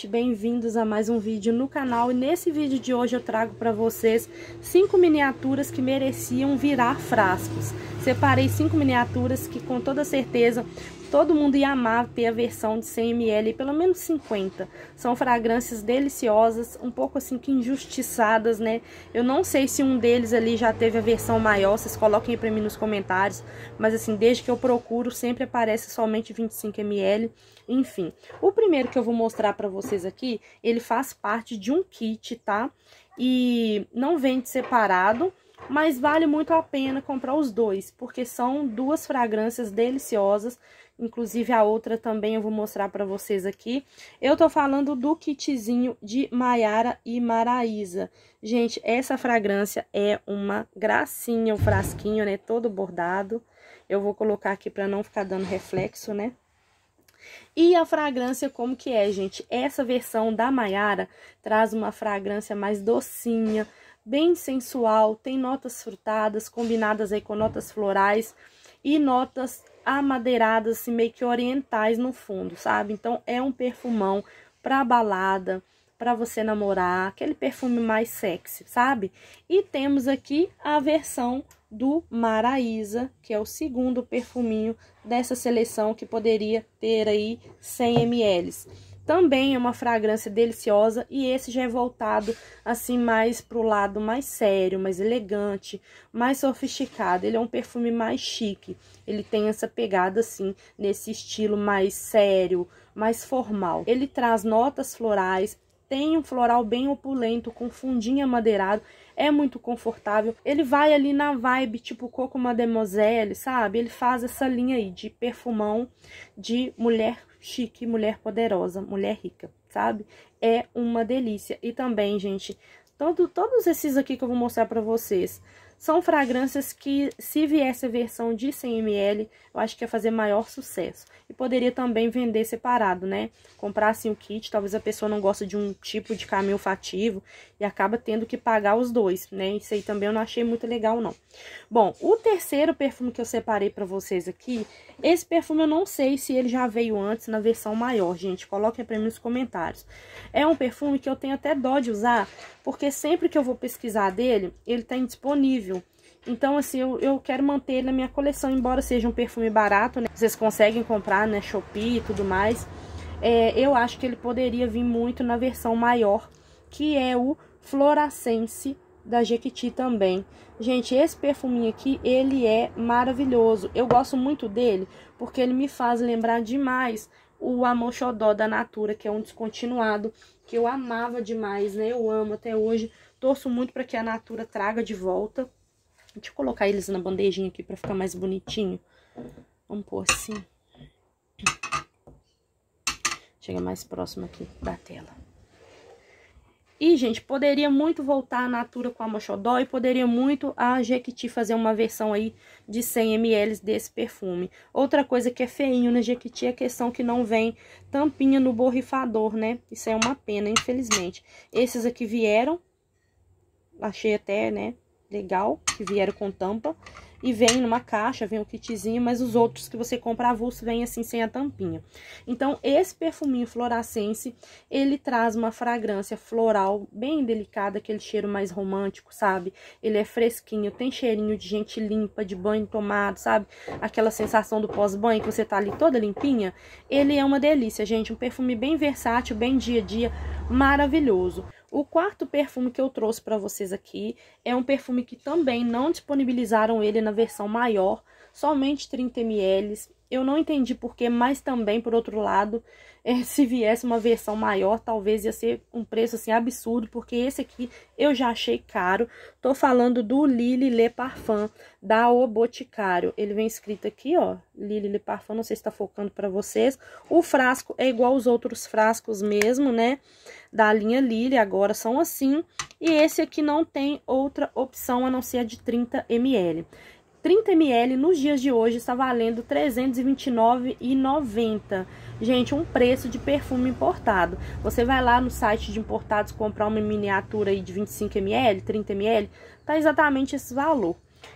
gente, bem-vindos a mais um vídeo no canal e nesse vídeo de hoje eu trago para vocês cinco miniaturas que mereciam virar frascos. Separei cinco miniaturas que com toda certeza todo mundo ia amar ter a versão de 100ml, pelo menos 50. São fragrâncias deliciosas, um pouco assim que injustiçadas, né? Eu não sei se um deles ali já teve a versão maior, vocês coloquem aí pra mim nos comentários. Mas assim, desde que eu procuro, sempre aparece somente 25ml, enfim. O primeiro que eu vou mostrar pra vocês aqui, ele faz parte de um kit, tá? E não vende separado, mas vale muito a pena comprar os dois, porque são duas fragrâncias deliciosas, inclusive a outra também eu vou mostrar para vocês aqui. Eu tô falando do kitzinho de Maiara e Maraísa. Gente, essa fragrância é uma gracinha, o frasquinho, né, todo bordado. Eu vou colocar aqui para não ficar dando reflexo, né? E a fragrância como que é, gente? Essa versão da Maiara traz uma fragrância mais docinha, bem sensual, tem notas frutadas combinadas aí com notas florais e notas amadeiradas, assim, meio que orientais no fundo, sabe? Então é um perfumão para balada, para você namorar, aquele perfume mais sexy, sabe? E temos aqui a versão do Maraísa, que é o segundo perfuminho dessa seleção que poderia ter aí 100 ml também é uma fragrância deliciosa e esse já é voltado assim mais pro lado mais sério, mais elegante, mais sofisticado. Ele é um perfume mais chique. Ele tem essa pegada assim nesse estilo mais sério, mais formal. Ele traz notas florais, tem um floral bem opulento com fundinho amadeirado é muito confortável. Ele vai ali na vibe tipo Coco Mademoiselle, sabe? Ele faz essa linha aí de perfumão de mulher chique, mulher poderosa, mulher rica, sabe? É uma delícia. E também, gente, todo, todos esses aqui que eu vou mostrar para vocês são fragrâncias que, se viesse a versão de 100ml, eu acho que ia fazer maior sucesso. E poderia também vender separado, né? Comprar, assim, o kit, talvez a pessoa não goste de um tipo de caminho fativo e acaba tendo que pagar os dois, né? Isso aí também eu não achei muito legal, não. Bom, o terceiro perfume que eu separei pra vocês aqui, esse perfume eu não sei se ele já veio antes na versão maior, gente. Coloquem pra mim nos comentários. É um perfume que eu tenho até dó de usar, porque sempre que eu vou pesquisar dele, ele tá indisponível. Então, assim, eu, eu quero manter ele na minha coleção, embora seja um perfume barato, né? Vocês conseguem comprar, né? Shopee e tudo mais. É, eu acho que ele poderia vir muito na versão maior, que é o Florascense da Jequiti também. Gente, esse perfuminho aqui, ele é maravilhoso. Eu gosto muito dele, porque ele me faz lembrar demais o Amor Xodó da Natura, que é um descontinuado, que eu amava demais, né? Eu amo até hoje. Torço muito para que a Natura traga de volta. Deixa eu colocar eles na bandejinha aqui pra ficar mais bonitinho. Vamos pôr assim. Chega mais próximo aqui da tela. E, gente, poderia muito voltar a Natura com a Moxodó e poderia muito a Jequiti fazer uma versão aí de 100ml desse perfume. Outra coisa que é feinho na né, Jequiti é a questão que não vem tampinha no borrifador, né? Isso é uma pena, infelizmente. Esses aqui vieram, achei até, né, legal, que vieram com tampa. E vem numa caixa, vem o um kitzinho, mas os outros que você compra avulso vem assim sem a tampinha. Então, esse perfuminho florascense, ele traz uma fragrância floral bem delicada, aquele cheiro mais romântico, sabe? Ele é fresquinho, tem cheirinho de gente limpa, de banho tomado, sabe? Aquela sensação do pós-banho que você tá ali toda limpinha. Ele é uma delícia, gente. Um perfume bem versátil, bem dia a dia, maravilhoso. O quarto perfume que eu trouxe para vocês aqui é um perfume que também não disponibilizaram ele na versão maior, somente 30 ml. Eu não entendi porquê, mas também, por outro lado, é, se viesse uma versão maior, talvez ia ser um preço assim absurdo, porque esse aqui eu já achei caro. Tô falando do Lily Le Parfum da O Boticário. Ele vem escrito aqui, ó, Lily Le Parfum, não sei se tá focando para vocês. O frasco é igual aos outros frascos mesmo, né, da linha Lily, agora são assim. E esse aqui não tem outra opção a não ser a de 30 ml. 30 ml nos dias de hoje está valendo R$ 329,90. Gente, um preço de perfume importado. Você vai lá no site de importados comprar uma miniatura aí de 25 ml, 30 ml, tá exatamente esse valor.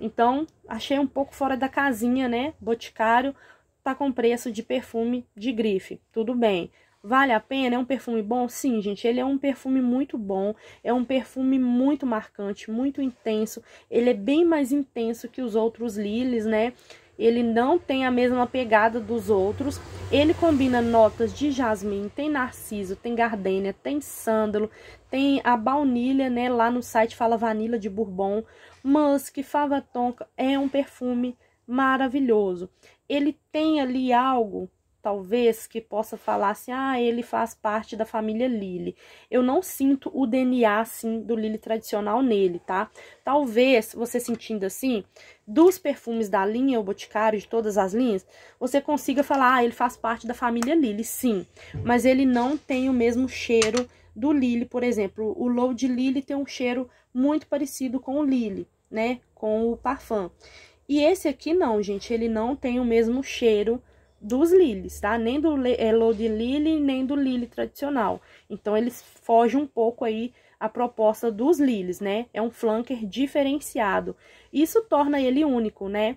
Então, achei um pouco fora da casinha, né? Boticário tá com preço de perfume de grife. Tudo bem. Vale a pena? É um perfume bom? Sim, gente, ele é um perfume muito bom, é um perfume muito marcante, muito intenso. Ele é bem mais intenso que os outros Lilies, né? Ele não tem a mesma pegada dos outros. Ele combina notas de jasmim, tem narciso, tem gardênia, tem sândalo, tem a baunilha, né? Lá no site fala vanila de bourbon, musk, fava tonka. É um perfume maravilhoso. Ele tem ali algo talvez, que possa falar assim, ah, ele faz parte da família Lily. Eu não sinto o DNA, assim, do Lily tradicional nele, tá? Talvez, você sentindo assim, dos perfumes da linha, o Boticário, de todas as linhas, você consiga falar, ah, ele faz parte da família Lily, sim. Mas ele não tem o mesmo cheiro do Lily, por exemplo. O Low de Lily tem um cheiro muito parecido com o Lily, né? Com o Parfum. E esse aqui não, gente, ele não tem o mesmo cheiro dos Lilies, tá? Nem do é, de Lily, nem do Lily tradicional. Então, eles fogem um pouco aí a proposta dos Lilies, né? É um flanker diferenciado. Isso torna ele único, né?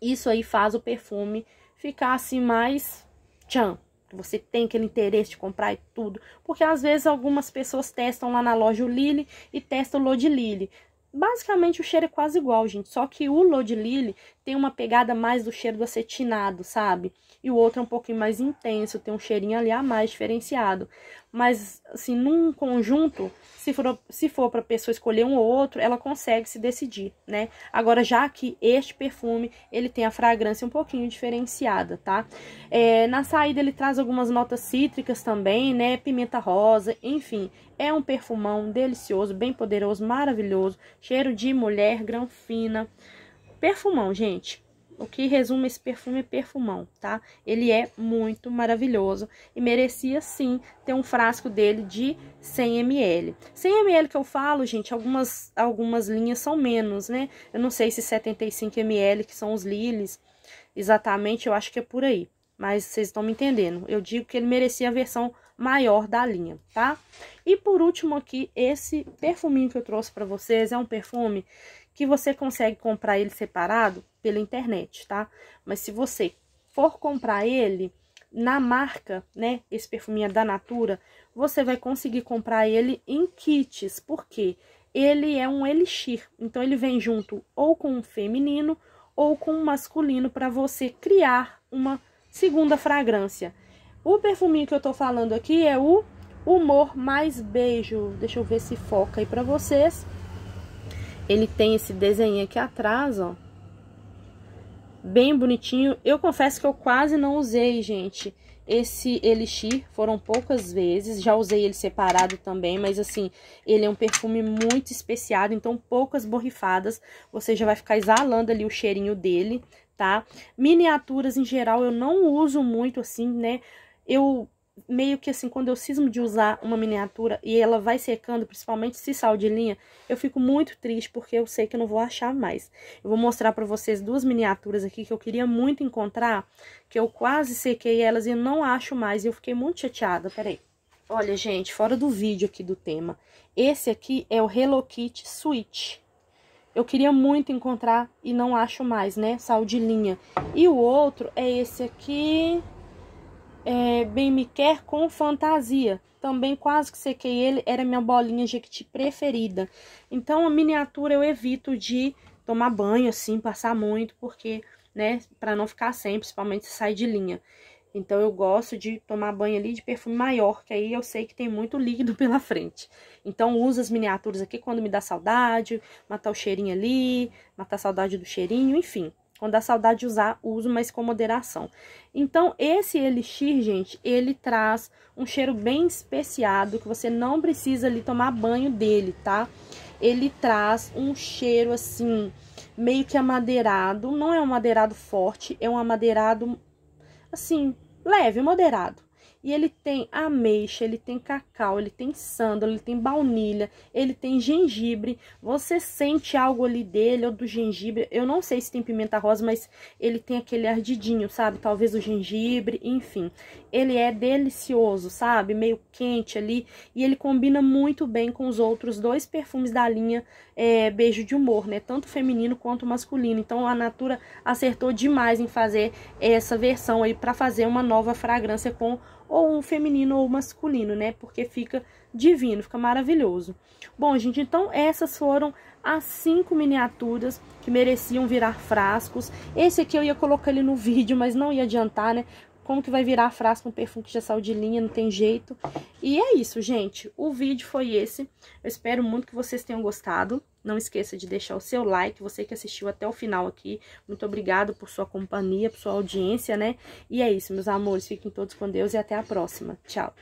Isso aí faz o perfume ficar assim mais tchan. Você tem aquele interesse de comprar e tudo. Porque às vezes algumas pessoas testam lá na loja o Lily e testam o Lodi Lily. Basicamente o cheiro é quase igual, gente, só que o Lord Lily tem uma pegada mais do cheiro do acetinado, sabe? e o outro é um pouquinho mais intenso, tem um cheirinho ali a mais diferenciado. Mas, assim, num conjunto, se for, se for para a pessoa escolher um ou outro, ela consegue se decidir, né? Agora, já que este perfume, ele tem a fragrância um pouquinho diferenciada, tá? É, na saída, ele traz algumas notas cítricas também, né? Pimenta rosa, enfim. É um perfumão delicioso, bem poderoso, maravilhoso. Cheiro de mulher, fina Perfumão, gente. O que resume esse perfume é perfumão, tá? Ele é muito maravilhoso e merecia sim ter um frasco dele de 100 ml. 100 ml que eu falo, gente, algumas algumas linhas são menos, né? Eu não sei se 75 ml que são os lilies, exatamente, eu acho que é por aí. Mas vocês estão me entendendo. Eu digo que ele merecia a versão maior da linha, tá? E por último aqui, esse perfuminho que eu trouxe para vocês é um perfume que você consegue comprar ele separado pela internet, tá? Mas se você for comprar ele na marca, né, esse perfuminho é da Natura, você vai conseguir comprar ele em kits, porque ele é um elixir, então ele vem junto ou com um feminino ou com um masculino para você criar uma segunda fragrância. O perfuminho que eu tô falando aqui é o Humor Mais Beijo, deixa eu ver se foca aí para vocês. Ele tem esse desenho aqui atrás, ó. Bem bonitinho. Eu confesso que eu quase não usei, gente, esse elixir. Foram poucas vezes. Já usei ele separado também, mas assim, ele é um perfume muito especiado. Então, poucas borrifadas. Você já vai ficar exalando ali o cheirinho dele, tá? Miniaturas, em geral, eu não uso muito, assim, né? Eu meio que assim, quando eu cismo de usar uma miniatura e ela vai secando, principalmente se sal de linha, eu fico muito triste porque eu sei que eu não vou achar mais. Eu vou mostrar para vocês duas miniaturas aqui que eu queria muito encontrar, que eu quase sequei elas e não acho mais, e eu fiquei muito chateada, peraí. Olha, gente, fora do vídeo aqui do tema, esse aqui é o Hello Kitty Switch. Eu queria muito encontrar e não acho mais, né? Sal de linha. E o outro é esse aqui, é, bem me quer com fantasia. Também quase que sequei ele, era minha bolinha jequiti preferida. Então a miniatura eu evito de tomar banho assim, passar muito, porque, né, para não ficar sem, principalmente se sai de linha. Então eu gosto de tomar banho ali de perfume maior, que aí eu sei que tem muito líquido pela frente. Então uso as miniaturas aqui quando me dá saudade, matar o cheirinho ali, matar a saudade do cheirinho, enfim. Quando a saudade usar, uso, mas com moderação. Então, esse elixir, gente, ele traz um cheiro bem especiado, que você não precisa ali tomar banho dele, tá? Ele traz um cheiro, assim, meio que amadeirado. Não é um amadeirado forte, é um amadeirado, assim, leve, moderado. E ele tem ameixa, ele tem cacau, ele tem sândalo, ele tem baunilha, ele tem gengibre. Você sente algo ali dele ou do gengibre. Eu não sei se tem pimenta rosa, mas ele tem aquele ardidinho, sabe? Talvez o gengibre, enfim. Ele é delicioso, sabe? Meio quente ali. E ele combina muito bem com os outros dois perfumes da linha é, Beijo de Humor, né? Tanto feminino quanto masculino. Então a Natura acertou demais em fazer essa versão aí para fazer uma nova fragrância com ou um feminino ou masculino, né? Porque fica divino, fica maravilhoso. Bom, gente, então essas foram as cinco miniaturas que mereciam virar frascos. Esse aqui eu ia colocar ele no vídeo, mas não ia adiantar, né? Como que vai virar frasco um perfume que já saiu de linha, não tem jeito. E é isso, gente. O vídeo foi esse. Eu espero muito que vocês tenham gostado. Não esqueça de deixar o seu like, você que assistiu até o final aqui. Muito obrigado por sua companhia, por sua audiência, né? E é isso, meus amores. Fiquem todos com Deus e até a próxima. Tchau!